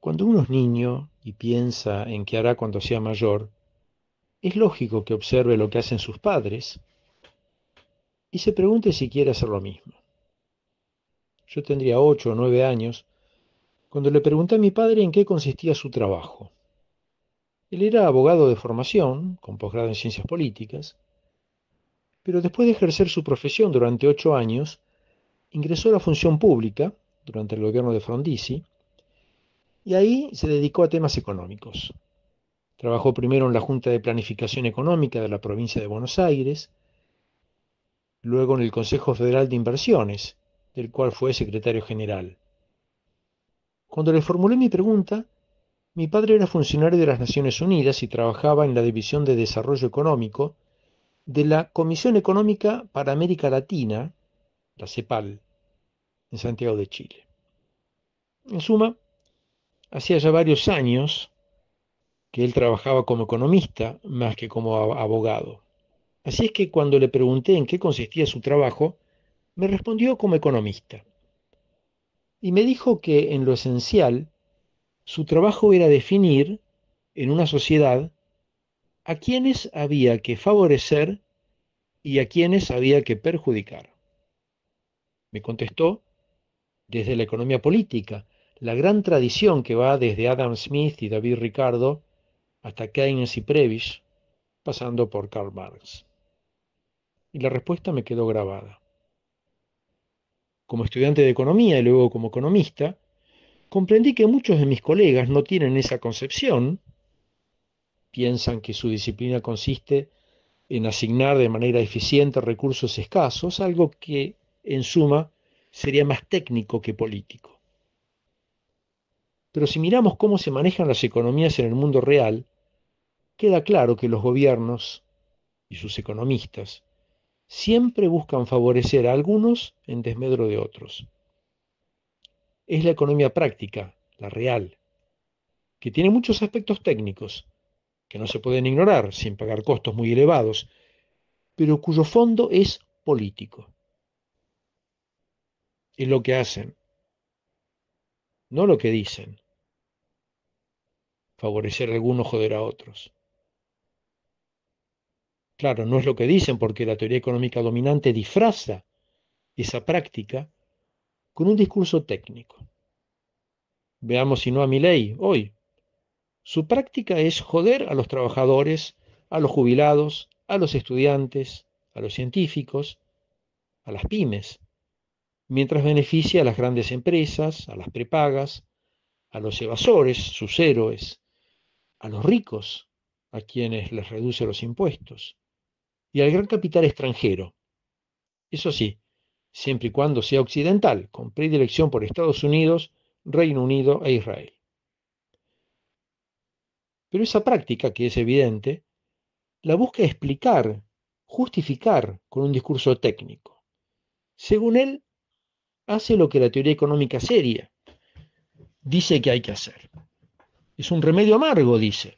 Cuando uno es niño y piensa en qué hará cuando sea mayor, es lógico que observe lo que hacen sus padres y se pregunte si quiere hacer lo mismo. Yo tendría ocho o nueve años cuando le pregunté a mi padre en qué consistía su trabajo. Él era abogado de formación, con posgrado en ciencias políticas, pero después de ejercer su profesión durante ocho años, ingresó a la función pública durante el gobierno de Frondizi y ahí se dedicó a temas económicos. Trabajó primero en la Junta de Planificación Económica de la provincia de Buenos Aires, luego en el Consejo Federal de Inversiones, del cual fue secretario general. Cuando le formulé mi pregunta, mi padre era funcionario de las Naciones Unidas y trabajaba en la División de Desarrollo Económico de la Comisión Económica para América Latina, la CEPAL, en Santiago de Chile. En suma, hacía ya varios años que él trabajaba como economista más que como abogado. Así es que cuando le pregunté en qué consistía su trabajo, me respondió como economista. Y me dijo que en lo esencial, su trabajo era definir en una sociedad a quienes había que favorecer y a quienes había que perjudicar. Me contestó desde la economía política, la gran tradición que va desde Adam Smith y David Ricardo hasta Keynes y Previs, pasando por Karl Marx. Y la respuesta me quedó grabada. Como estudiante de economía y luego como economista, comprendí que muchos de mis colegas no tienen esa concepción, piensan que su disciplina consiste en asignar de manera eficiente recursos escasos, algo que en suma sería más técnico que político. Pero si miramos cómo se manejan las economías en el mundo real, queda claro que los gobiernos y sus economistas siempre buscan favorecer a algunos en desmedro de otros. Es la economía práctica, la real, que tiene muchos aspectos técnicos, que no se pueden ignorar sin pagar costos muy elevados, pero cuyo fondo es político. Es lo que hacen, no lo que dicen favorecer a algunos, joder a otros. Claro, no es lo que dicen porque la teoría económica dominante disfraza esa práctica con un discurso técnico. Veamos si no a mi ley hoy. Su práctica es joder a los trabajadores, a los jubilados, a los estudiantes, a los científicos, a las pymes, mientras beneficia a las grandes empresas, a las prepagas, a los evasores, sus héroes, a los ricos, a quienes les reduce los impuestos, y al gran capital extranjero. Eso sí, siempre y cuando sea occidental, con predilección por Estados Unidos, Reino Unido e Israel. Pero esa práctica, que es evidente, la busca explicar, justificar con un discurso técnico. Según él, hace lo que la teoría económica seria dice que hay que hacer. Es un remedio amargo, dice,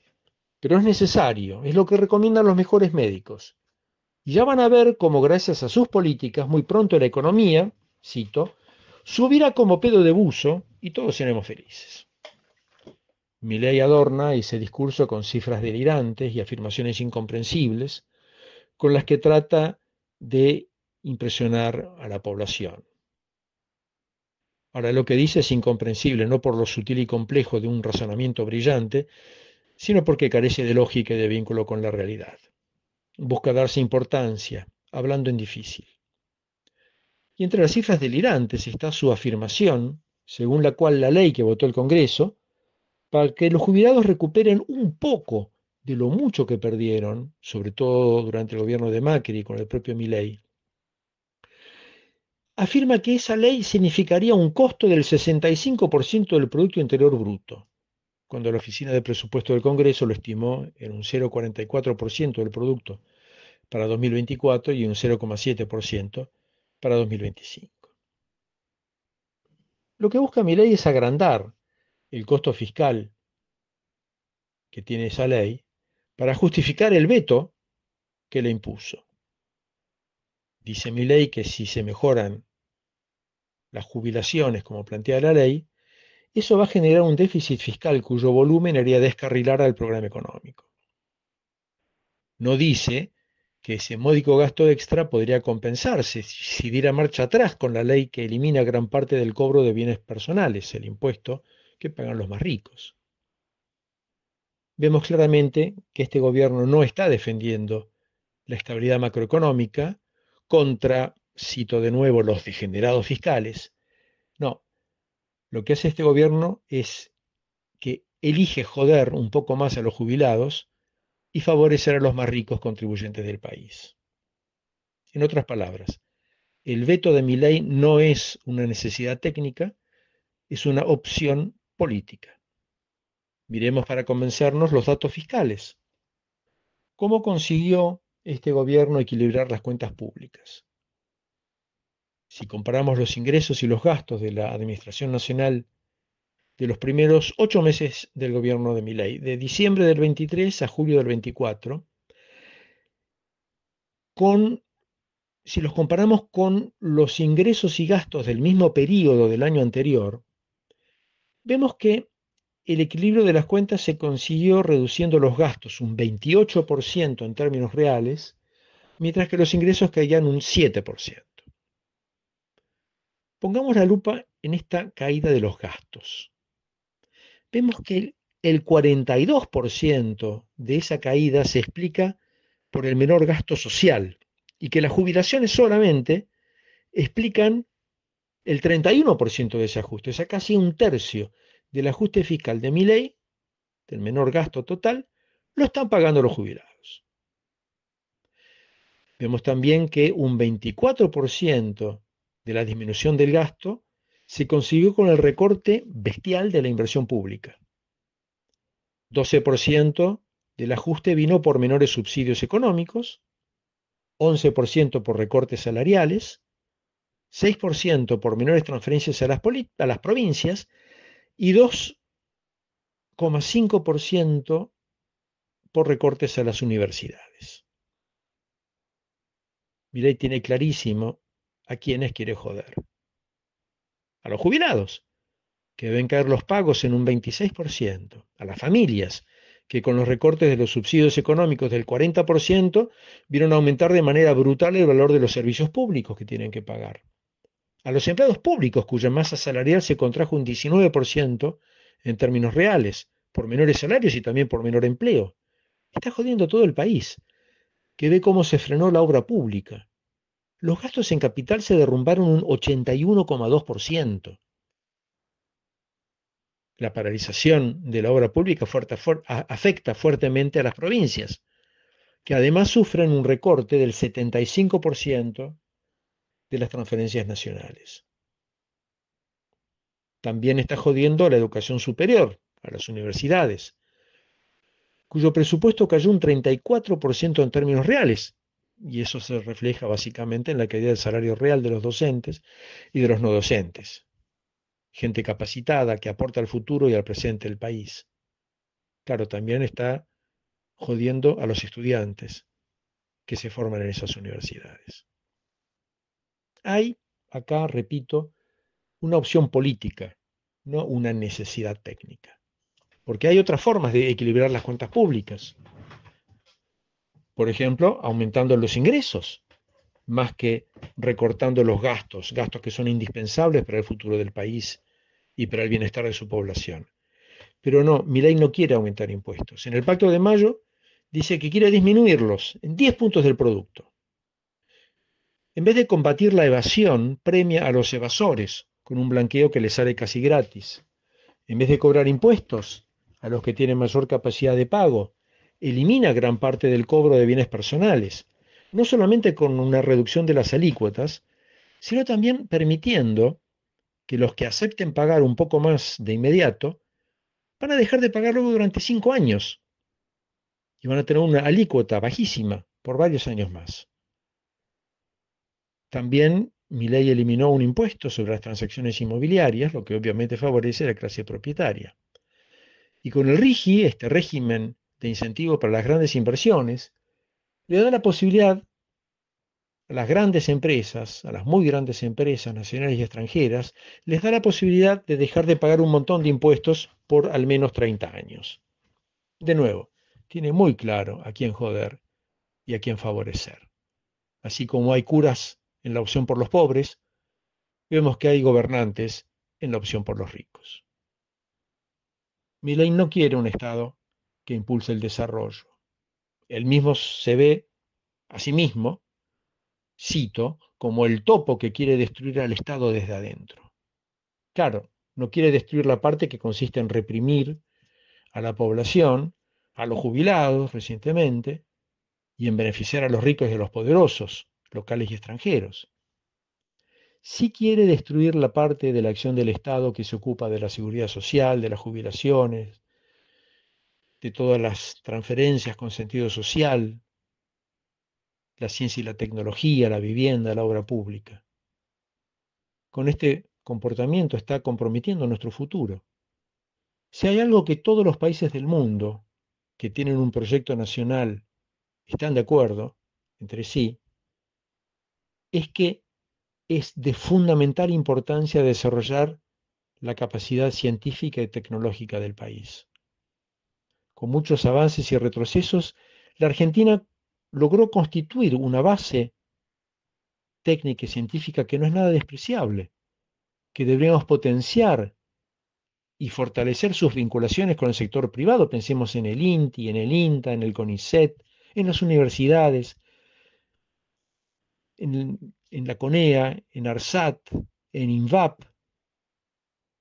pero es necesario, es lo que recomiendan los mejores médicos. Y ya van a ver cómo gracias a sus políticas muy pronto la economía, cito, subirá como pedo de buzo y todos seremos felices. Milei adorna ese discurso con cifras delirantes y afirmaciones incomprensibles con las que trata de impresionar a la población. Ahora, lo que dice es incomprensible, no por lo sutil y complejo de un razonamiento brillante, sino porque carece de lógica y de vínculo con la realidad. Busca darse importancia, hablando en difícil. Y entre las cifras delirantes está su afirmación, según la cual la ley que votó el Congreso, para que los jubilados recuperen un poco de lo mucho que perdieron, sobre todo durante el gobierno de Macri con el propio Milei, afirma que esa ley significaría un costo del 65% del Producto Interior Bruto, cuando la Oficina de Presupuesto del Congreso lo estimó en un 0,44% del producto para 2024 y un 0,7% para 2025. Lo que busca mi ley es agrandar el costo fiscal que tiene esa ley para justificar el veto que le impuso. Dice mi ley que si se mejoran las jubilaciones como plantea la ley, eso va a generar un déficit fiscal cuyo volumen haría descarrilar al programa económico. No dice que ese módico gasto extra podría compensarse si diera marcha atrás con la ley que elimina gran parte del cobro de bienes personales, el impuesto que pagan los más ricos. Vemos claramente que este gobierno no está defendiendo la estabilidad macroeconómica, contra, cito de nuevo, los degenerados fiscales. No, lo que hace este gobierno es que elige joder un poco más a los jubilados y favorecer a los más ricos contribuyentes del país. En otras palabras, el veto de mi ley no es una necesidad técnica, es una opción política. Miremos para convencernos los datos fiscales. ¿Cómo consiguió este gobierno equilibrar las cuentas públicas. Si comparamos los ingresos y los gastos de la Administración Nacional de los primeros ocho meses del gobierno de Milei, de diciembre del 23 a julio del 24, con, si los comparamos con los ingresos y gastos del mismo periodo del año anterior, vemos que el equilibrio de las cuentas se consiguió reduciendo los gastos un 28% en términos reales, mientras que los ingresos caían un 7%. Pongamos la lupa en esta caída de los gastos. Vemos que el 42% de esa caída se explica por el menor gasto social y que las jubilaciones solamente explican el 31% de ese ajuste, es casi un tercio del ajuste fiscal de mi ley, del menor gasto total, lo están pagando los jubilados. Vemos también que un 24% de la disminución del gasto se consiguió con el recorte bestial de la inversión pública. 12% del ajuste vino por menores subsidios económicos, 11% por recortes salariales, 6% por menores transferencias a las, a las provincias y 2,5% por recortes a las universidades. y tiene clarísimo a quienes quiere joder. A los jubilados, que deben caer los pagos en un 26%, a las familias, que con los recortes de los subsidios económicos del 40% vieron aumentar de manera brutal el valor de los servicios públicos que tienen que pagar a los empleados públicos cuya masa salarial se contrajo un 19% en términos reales, por menores salarios y también por menor empleo. Está jodiendo todo el país, que ve cómo se frenó la obra pública. Los gastos en capital se derrumbaron un 81,2%. La paralización de la obra pública afecta fuertemente a las provincias, que además sufren un recorte del 75% de las transferencias nacionales. También está jodiendo a la educación superior, a las universidades, cuyo presupuesto cayó un 34% en términos reales, y eso se refleja básicamente en la caída del salario real de los docentes y de los no docentes. Gente capacitada que aporta al futuro y al presente del país. Claro, también está jodiendo a los estudiantes que se forman en esas universidades. Hay acá, repito, una opción política, no una necesidad técnica. Porque hay otras formas de equilibrar las cuentas públicas. Por ejemplo, aumentando los ingresos, más que recortando los gastos, gastos que son indispensables para el futuro del país y para el bienestar de su población. Pero no, Milei no quiere aumentar impuestos. En el Pacto de Mayo dice que quiere disminuirlos en 10 puntos del producto. En vez de combatir la evasión, premia a los evasores con un blanqueo que les sale casi gratis. En vez de cobrar impuestos a los que tienen mayor capacidad de pago, elimina gran parte del cobro de bienes personales, no solamente con una reducción de las alícuotas, sino también permitiendo que los que acepten pagar un poco más de inmediato van a dejar de pagarlo durante cinco años y van a tener una alícuota bajísima por varios años más. También mi ley eliminó un impuesto sobre las transacciones inmobiliarias, lo que obviamente favorece a la clase propietaria. Y con el RIGI, este régimen de incentivo para las grandes inversiones, le da la posibilidad a las grandes empresas, a las muy grandes empresas nacionales y extranjeras, les da la posibilidad de dejar de pagar un montón de impuestos por al menos 30 años. De nuevo, tiene muy claro a quién joder y a quién favorecer. Así como hay curas en la opción por los pobres, vemos que hay gobernantes en la opción por los ricos. Milley no quiere un Estado que impulse el desarrollo. Él mismo se ve a sí mismo, cito, como el topo que quiere destruir al Estado desde adentro. Claro, no quiere destruir la parte que consiste en reprimir a la población, a los jubilados recientemente, y en beneficiar a los ricos y a los poderosos, locales y extranjeros. si quiere destruir la parte de la acción del Estado que se ocupa de la seguridad social, de las jubilaciones, de todas las transferencias con sentido social, la ciencia y la tecnología, la vivienda, la obra pública. Con este comportamiento está comprometiendo nuestro futuro. Si hay algo que todos los países del mundo que tienen un proyecto nacional están de acuerdo entre sí, es que es de fundamental importancia desarrollar la capacidad científica y tecnológica del país. Con muchos avances y retrocesos, la Argentina logró constituir una base técnica y científica que no es nada despreciable, que debemos potenciar y fortalecer sus vinculaciones con el sector privado. Pensemos en el INTI, en el INTA, en el CONICET, en las universidades, en, la CONEA, en ARSAT, en INVAP,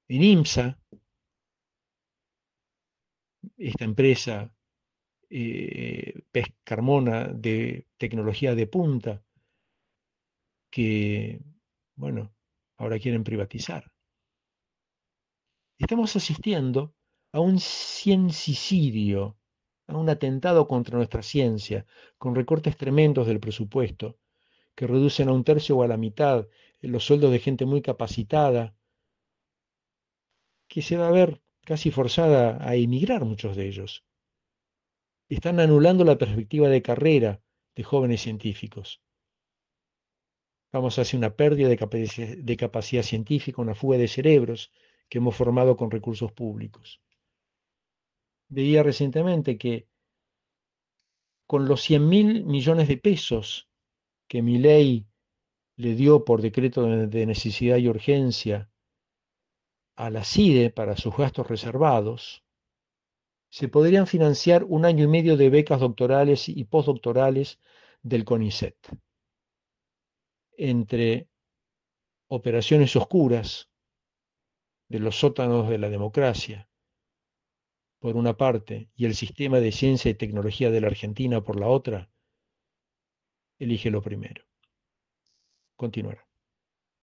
en IMSA, esta empresa eh, Pescarmona de tecnología de punta, que, bueno, ahora quieren privatizar. Estamos asistiendo a un ciencicidio, a un atentado contra nuestra ciencia, con recortes tremendos del presupuesto, que reducen a un tercio o a la mitad eh, los sueldos de gente muy capacitada, que se va a ver casi forzada a emigrar muchos de ellos. Están anulando la perspectiva de carrera de jóvenes científicos. Vamos hacia una pérdida de capacidad, científica, una fuga de cerebros que hemos formado con recursos públicos. Veía recientemente que con los 100 mil millones de pesos que mi ley le dio por decreto de necesidad y urgencia a la CIDE para sus gastos reservados, se podrían financiar un año y medio de becas doctorales y postdoctorales del CONICET. Entre operaciones oscuras de los sótanos de la democracia, por una parte, y el sistema de ciencia y tecnología de la Argentina por la otra, elige lo primero. Continuará.